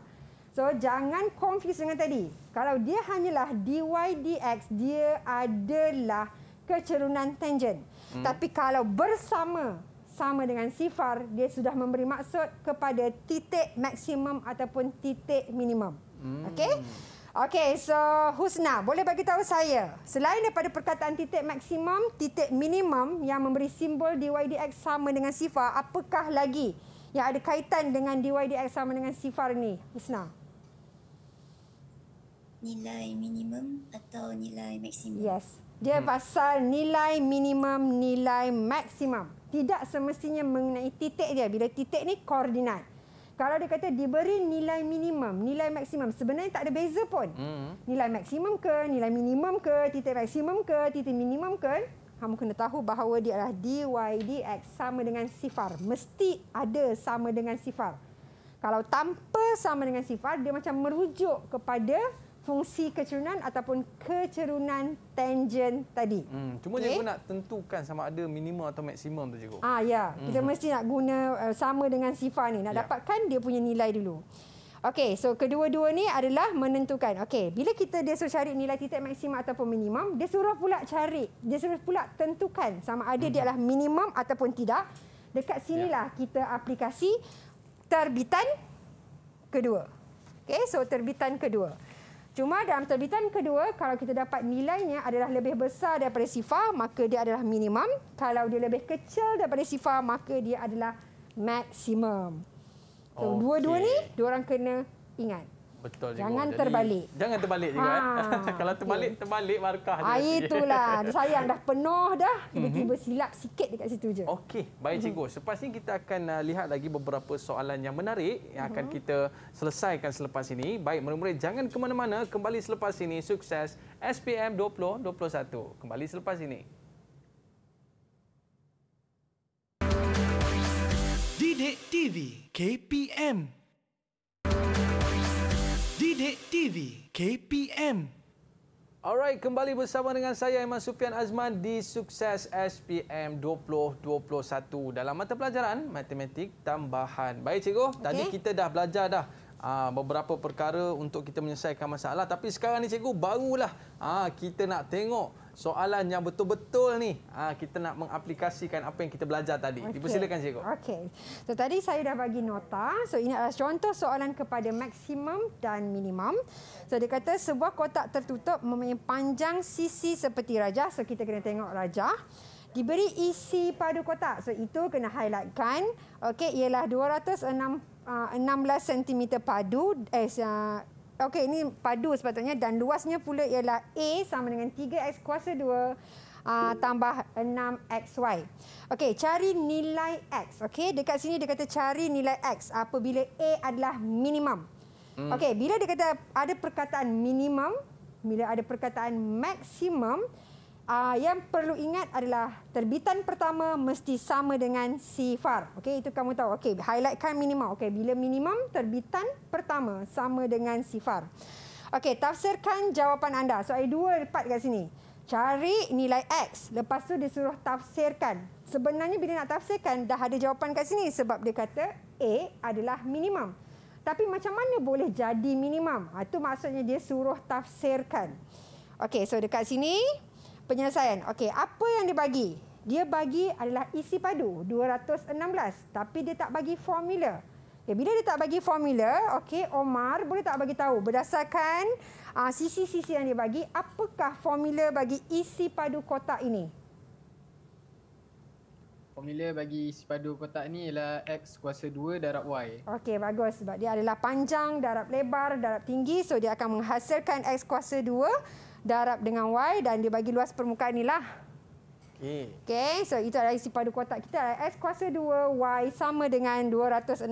So jangan confuse dengan tadi. Kalau dia hanyalah dy dx, dia adalah kecerunan tangent. Hmm. Tapi kalau bersama sama dengan sifar, dia sudah memberi maksud kepada titik maksimum ataupun titik minimum. Hmm. Okey? Okey, so Husna, boleh bagi tahu saya selain daripada perkataan titik maksimum, titik minimum yang memberi simbol DYDX sama dengan sifar, apakah lagi yang ada kaitan dengan DYDX sama dengan sifar ni, Husna? Nilai minimum atau nilai maksimum? Yes. Dia hmm. pasal nilai minimum, nilai maksimum. Tidak semestinya mengenai titik dia. Bila titik ni koordinat. Hmm kalau dia kata diberi nilai minimum, nilai maksimum, sebenarnya tak ada beza pun. Hmm. Nilai maksimum ke, nilai minimum ke, titik maksimum ke, titik minimum ke, kamu kena tahu bahawa dia adalah DYDX sama dengan sifar. Mesti ada sama dengan sifar. Kalau tanpa sama dengan sifar, dia macam merujuk kepada fungsi kecerunan ataupun kecerunan tangen tadi. Hmm, cuma okay. cikgu nak tentukan sama ada minima atau maksimum tu cikgu. Ah ya, hmm. kita mesti nak guna uh, sama dengan sifar ni nak ya. dapatkan dia punya nilai dulu. Okey, so kedua-dua ni adalah menentukan. Okey, bila kita dia suruh cari nilai titik maksimum ataupun minimum, dia suruh pula cari, dia suruh pula tentukan sama ada hmm. dia adalah minimum ataupun tidak. Dekat sinilah ya. kita aplikasi terbitan kedua. Okey, so terbitan kedua. Cuma dalam terbitan kedua, kalau kita dapat nilainya adalah lebih besar daripada sifar, maka dia adalah minimum. Kalau dia lebih kecil daripada sifar, maka dia adalah maksimum. So, okay. Dua-dua ni, orang kena ingat. Betul juga. Jangan Jadi, terbalik. Jangan terbalik juga. Ha. Kalau terbalik, okay. terbalik markah. Ha, itulah. Sayang, dah penuh dah. Mhm. Tiba-tiba silap sikit dekat situ je. Okey. Baik, cikgu. Mhm. Selepas ini kita akan uh, lihat lagi beberapa soalan yang menarik yang akan mhm. kita selesaikan selepas ini. Baik, murid-murid, jangan ke mana-mana. Kembali selepas ini. Sukses SPM 2021. Kembali selepas ini. Didik TV KPM Didik TV KPM Alright, kembali bersama dengan saya Iman Sufian Azman di Sukses SPM 2021 dalam mata pelajaran Matematik Tambahan. Baik cikgu, okay. tadi kita dah belajar dah aa, ah, beberapa perkara untuk kita menyelesaikan masalah. Tapi sekarang ni cikgu, barulah aa, ah, kita nak tengok soalan yang betul-betul ni ah, kita nak mengaplikasikan apa yang kita belajar tadi. Okay. Dipersilakan Cikgu. Okey. So tadi saya dah bagi nota. So ini adalah contoh soalan kepada maksimum dan minimum. So dia kata sebuah kotak tertutup mempunyai panjang sisi seperti rajah. So kita kena tengok rajah. Diberi isi padu kotak. So itu kena highlightkan. Okey, ialah 206 16 cm padu eh ah, Okey, ini padu sepatutnya dan luasnya pula ialah A sama dengan 3X kuasa 2 uh, ah, tambah 6XY. Okey, cari nilai X. Okey, dekat sini dia kata cari nilai X apabila A adalah minimum. Hmm. Okey, bila dia kata ada perkataan minimum, bila ada perkataan maksimum, maksimum, Uh, yang perlu ingat adalah terbitan pertama mesti sama dengan sifar. Okey, itu kamu tahu. Okey, highlightkan minimum. Okey, bila minimum terbitan pertama sama dengan sifar. Okey, tafsirkan jawapan anda. So, ada dua part kat sini. Cari nilai X. Lepas tu disuruh tafsirkan. Sebenarnya bila nak tafsirkan, dah ada jawapan kat sini. Sebab dia kata A adalah minimum. Tapi macam mana boleh jadi minimum? Itu ah, maksudnya dia suruh tafsirkan. Okey, so dekat sini penyelesaian. Okey, apa yang dia bagi? Dia bagi adalah isi padu 216 tapi dia tak bagi formula. Okay, bila dia tak bagi formula, okey Omar boleh tak bagi tahu berdasarkan ah, sisi-sisi yang dia bagi, apakah formula bagi isi padu kotak ini? Formula bagi isi padu kotak ini ialah x kuasa 2 darab y. Okey, bagus sebab dia adalah panjang darab lebar darab tinggi so dia akan menghasilkan x kuasa darab dengan Y dan dia bagi luas permukaan inilah. Okey. Okey, so itu adalah isi padu kotak kita. X kuasa 2Y sama dengan 216.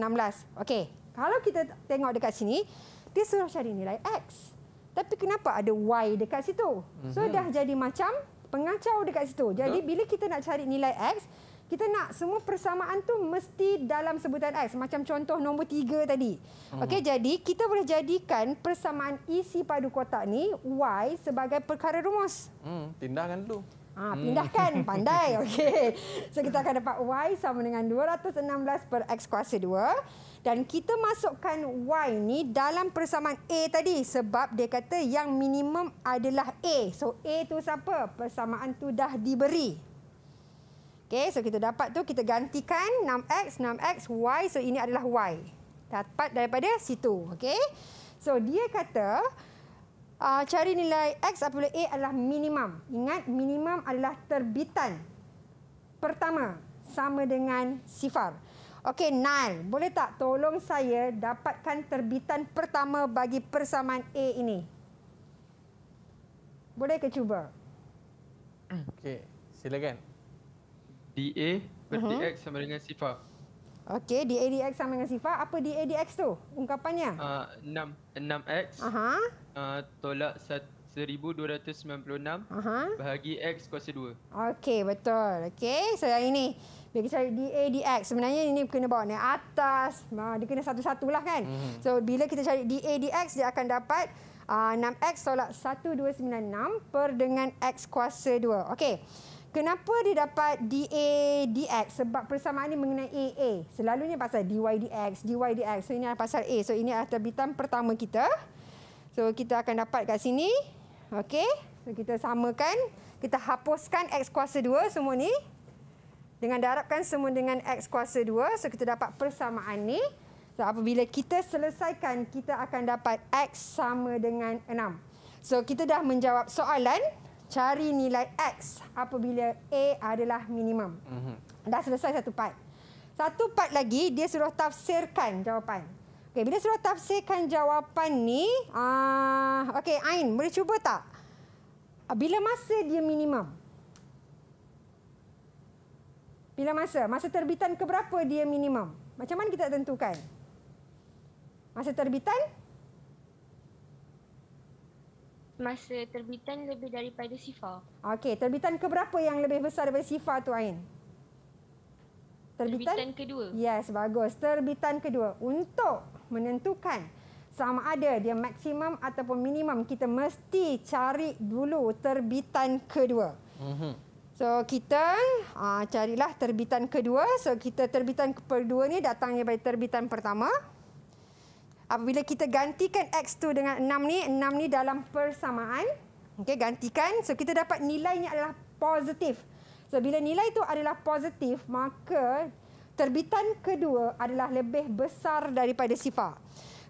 Okey, kalau kita tengok dekat sini, dia suruh cari nilai X. Tapi kenapa ada Y dekat situ? So mm -hmm. dah jadi macam pengacau dekat situ. Jadi bila kita nak cari nilai X, kita nak semua persamaan tu mesti dalam sebutan X. Macam contoh nombor tiga tadi. Hmm. Okey, jadi kita boleh jadikan persamaan isi padu kotak ni Y sebagai perkara rumus. Hmm, pindahkan dulu. Ah, ha, hmm. pindahkan. Hmm. Pandai. Okey. So, kita akan dapat Y sama dengan 216 per X kuasa 2. Dan kita masukkan Y ni dalam persamaan A tadi. Sebab dia kata yang minimum adalah A. So A tu siapa? Persamaan tu dah diberi. Okey, so kita dapat tu kita gantikan 6x 6x y so ini adalah y. Dapat daripada situ, okey. So dia kata uh, cari nilai x apabila a adalah minimum. Ingat minimum adalah terbitan pertama sama dengan sifar. Okey, Nile, boleh tak tolong saya dapatkan terbitan pertama bagi persamaan a ini? Boleh ke cuba? Okey, silakan. DA berarti uh-huh. X sama dengan sifar. Okey, DA DX sama dengan sifar. Apa DA DX tu? Ungkapannya? Uh, 6, 6X uh-huh. uh, tolak 1, 1296 uh-huh. bahagi X kuasa 2. Okey, betul. Okey, so yang ini. Dia kata DA DX. Sebenarnya ini kena bawa naik atas. Ah, dia kena satu-satulah kan? Hmm. So, bila kita cari DA DX, dia akan dapat uh, ah, 6X tolak 1296 per dengan X kuasa 2. Okey. Kenapa dia dapat DA, DX? Sebab persamaan ini mengenai AA. Selalunya pasal DY, DX, DY, DX. So, ini adalah pasal A. So, ini adalah terbitan pertama kita. So, kita akan dapat kat sini. Okey. So, kita samakan. Kita hapuskan X kuasa 2 semua ni. Dengan darabkan semua dengan X kuasa 2. So, kita dapat persamaan ni. So, apabila kita selesaikan, kita akan dapat X sama dengan 6. So, kita dah menjawab soalan. Soalan cari nilai X apabila A adalah minimum. Mm-hmm. Dah selesai satu part. Satu part lagi, dia suruh tafsirkan jawapan. Okay, bila suruh tafsirkan jawapan ni, uh, ah, okay, Ain, boleh cuba tak? Bila masa dia minimum? Bila masa? Masa terbitan keberapa dia minimum? Macam mana kita tentukan? Masa terbitan, masa terbitan lebih daripada Sifa. Okey, terbitan ke berapa yang lebih besar daripada Sifa tu Ain? Terbitan? terbitan kedua. Yes, bagus. Terbitan kedua. Untuk menentukan sama ada dia maksimum ataupun minimum, kita mesti cari dulu terbitan kedua. Mhm. So kita uh, carilah terbitan kedua. So kita terbitan kedua ni datangnya dari terbitan pertama apabila ah, kita gantikan X tu dengan 6 ni, 6 ni dalam persamaan. Okey, gantikan. So kita dapat nilainya adalah positif. So bila nilai itu adalah positif, maka terbitan kedua adalah lebih besar daripada sifar.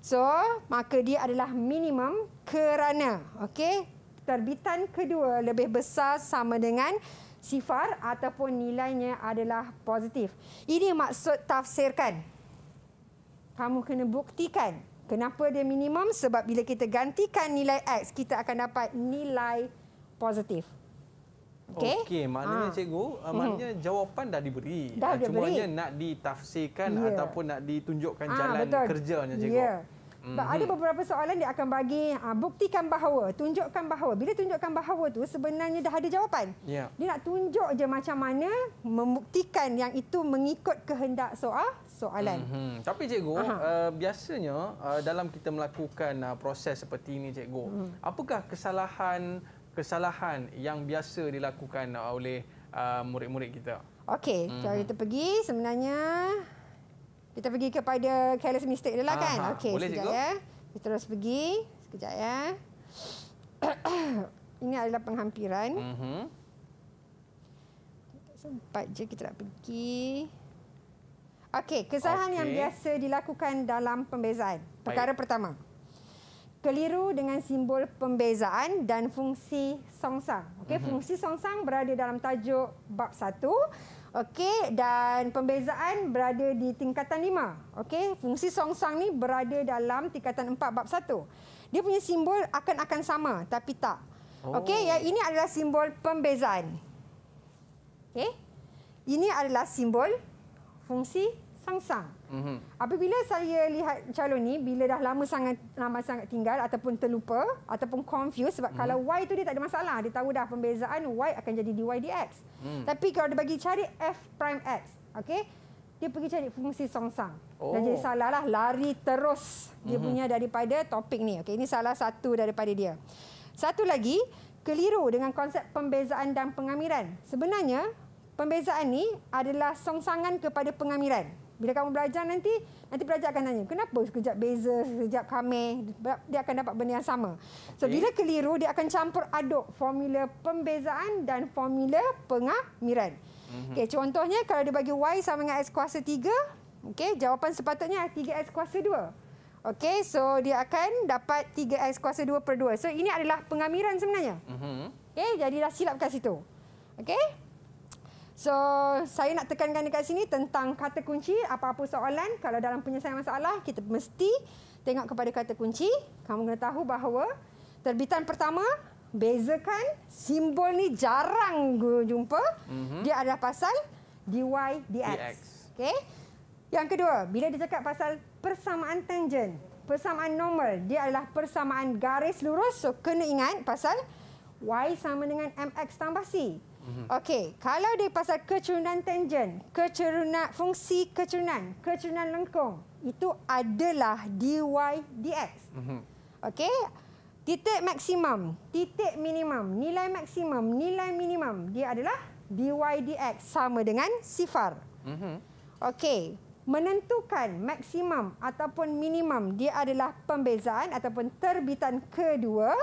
So, maka dia adalah minimum kerana okey, terbitan kedua lebih besar sama dengan sifar ataupun nilainya adalah positif. Ini maksud tafsirkan. Kamu kena buktikan Kenapa dia minimum? Sebab bila kita gantikan nilai X, kita akan dapat nilai positif. Okey, okay, maknanya ha. cikgu, uh, mhm. maknanya hmm. jawapan dah diberi. Dah Cuma ah, diberi. Cuma nak ditafsirkan yeah. ataupun nak ditunjukkan ha, jalan betul. kerjanya cikgu. Yeah. Mm-hmm. Ada beberapa soalan dia akan bagi, ha, buktikan bahawa, tunjukkan bahawa. Bila tunjukkan bahawa tu sebenarnya dah ada jawapan. Yeah. Dia nak tunjuk je macam mana membuktikan yang itu mengikut kehendak soal soalan. Mm -hmm. Tapi cikgu, uh, biasanya uh, dalam kita melakukan uh, proses seperti ini cikgu, mm. apakah kesalahan-kesalahan yang biasa dilakukan uh, oleh murid-murid uh, kita? Okey, mm -hmm. kalau kita pergi sebenarnya kita pergi kepada careless mistake dulu lah kan? Okey, sekejap ya. Kita terus pergi. Sekejap ya. ini adalah penghampiran. Mm -hmm. Sempat je kita nak pergi. Okey, kesalahan okay. yang biasa dilakukan dalam pembezaan. Perkara Baik. pertama. Keliru dengan simbol pembezaan dan fungsi songsang. Okey, uh-huh. fungsi songsang berada dalam tajuk bab 1. Okey, dan pembezaan berada di tingkatan 5. Okey, fungsi songsang ni berada dalam tingkatan 4 bab 1. Dia punya simbol akan akan sama tapi tak. Oh. Okey, ya ini adalah simbol pembezaan. Okey. Ini adalah simbol fungsi Sangsang. Mm-hmm. Apabila saya lihat calon ni bila dah lama sangat lama sangat tinggal ataupun terlupa ataupun confused sebab mm-hmm. kalau Y tu dia tak ada masalah, dia tahu dah pembezaan Y akan jadi DY DX. Mm. Tapi kalau dia bagi cari F prime X, okey? Dia pergi cari fungsi song-sang. Oh. Dan jadi salah lah, lari terus mm-hmm. dia mhm. punya daripada topik ni. Okey, ini salah satu daripada dia. Satu lagi, keliru dengan konsep pembezaan dan pengamiran. Sebenarnya Pembezaan ni adalah songsangan kepada pengamiran. Bila kamu belajar nanti, nanti pelajar akan tanya, kenapa sekejap beza, sekejap kame dia akan dapat benda yang sama. So, bila keliru, dia akan campur aduk formula pembezaan dan formula pengamiran. Mm-hmm. Okay, contohnya, kalau dia bagi Y sama dengan X kuasa 3, okay, jawapan sepatutnya 3X kuasa 2. okay so dia akan dapat 3x kuasa 2 per 2. So ini adalah pengamiran sebenarnya. Mm-hmm. Okey, jadi dah silap situ. okay. So, saya nak tekankan dekat sini tentang kata kunci, apa-apa soalan. Kalau dalam penyelesaian masalah, kita mesti tengok kepada kata kunci. Kamu kena tahu bahawa terbitan pertama, bezakan simbol ni jarang jumpa. Mm-hmm. Dia ada pasal dy, dx. DX. Okay? Yang kedua, bila dia cakap pasal persamaan tangent, persamaan normal, dia adalah persamaan garis lurus. So, kena ingat pasal y sama dengan mx tambah c. Mhm. Okey, kalau dia pasal kecerunan tangent, kecerunan fungsi kecerunan, kecerunan lengkung, itu adalah dy dx. Mhm. Okey. Titik maksimum, titik minimum, nilai maksimum, nilai minimum dia adalah dy dx sama dengan sifar. Mhm. Okey. Menentukan maksimum ataupun minimum dia adalah pembezaan ataupun terbitan kedua.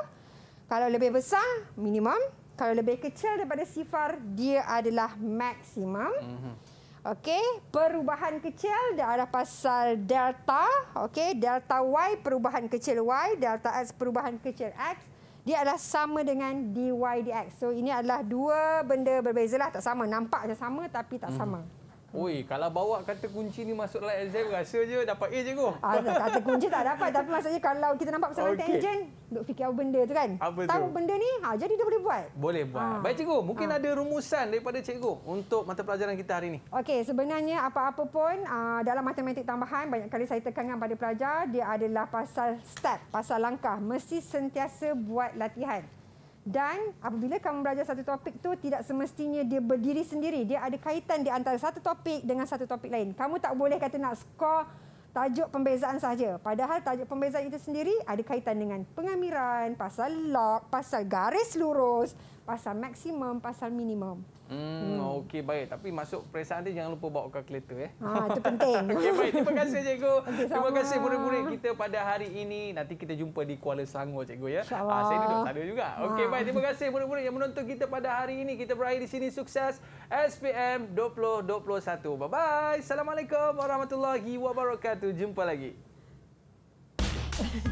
Kalau lebih besar, minimum. Kalau lebih kecil daripada sifar, dia adalah maksimum. Mm -hmm. Okey, perubahan kecil dia adalah pasal delta, okey, delta y perubahan kecil y, delta x perubahan kecil x, dia adalah sama dengan dy dx. So ini adalah dua benda berbezalah, tak sama. Nampak je sama tapi tak mhm. sama. Mm -hmm. Oi, kalau bawa kata kunci ni masuk dalam exam rasa je dapat A je kau. Ah, kata kunci tak dapat tapi maksudnya kalau kita nampak pasal okay. tangent, duk fikir apa benda tu kan. Apa Tahu tu? benda ni, ha jadi dia boleh buat. Boleh buat. Ha. Baik cikgu, mungkin ha. ada rumusan daripada cikgu untuk mata pelajaran kita hari ni. Okey, sebenarnya apa-apa pun dalam matematik tambahan banyak kali saya tekankan pada pelajar, dia adalah pasal step, pasal langkah mesti sentiasa buat latihan dan apabila kamu belajar satu topik tu tidak semestinya dia berdiri sendiri dia ada kaitan di antara satu topik dengan satu topik lain kamu tak boleh kata nak skor tajuk pembezaan saja padahal tajuk pembezaan itu sendiri ada kaitan dengan pengamiran pasal log pasal garis lurus pasal maksimum, pasal minimum. Hmm, hmm. okey baik. Tapi masuk perasaan dia jangan lupa bawa kalkulator eh. Ha, itu penting. okey baik. Terima kasih cikgu. Okay, Terima kasih murid-murid kita pada hari ini. Nanti kita jumpa di Kuala Selangor cikgu ya. Ha, saya duduk sana juga. Ha. Okey baik. Ah. Terima kasih murid-murid yang menonton kita pada hari ini. Kita berakhir di sini sukses SPM 2021. Bye bye. Assalamualaikum warahmatullahi wabarakatuh. Jumpa lagi. Ha,